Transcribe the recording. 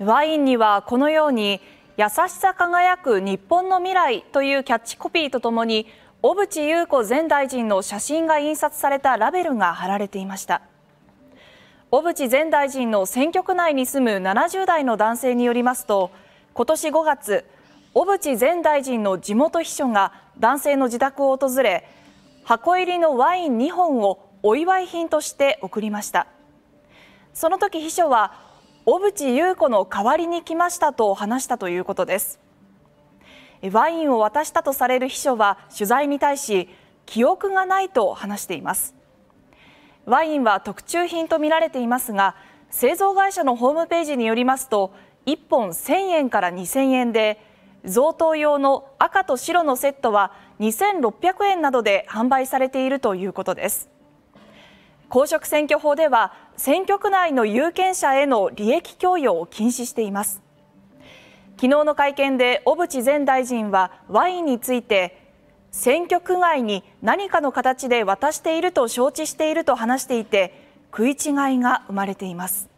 ワインにはこのように「優しさ輝く日本の未来」というキャッチコピーとともに小渕優子前大臣の写真が印刷されたラベルが貼られていました小渕前大臣の選挙区内に住む70代の男性によりますと今年5月小渕前大臣の地元秘書が男性の自宅を訪れ箱入りのワイン2本をお祝い品として贈りましたその時秘書は小渕優子の代わりに来ましたと話したということですワインを渡したとされる秘書は取材に対し記憶がないと話していますワインは特注品とみられていますが製造会社のホームページによりますと1本1000円から2000円で贈答用の赤と白のセットは2600円などで販売されているということです公職選挙法では選挙区内の有権者への利益供与を禁止しています昨日の会見で小渕前大臣はワインについて選挙区外に何かの形で渡していると承知していると話していて食い違いが生まれています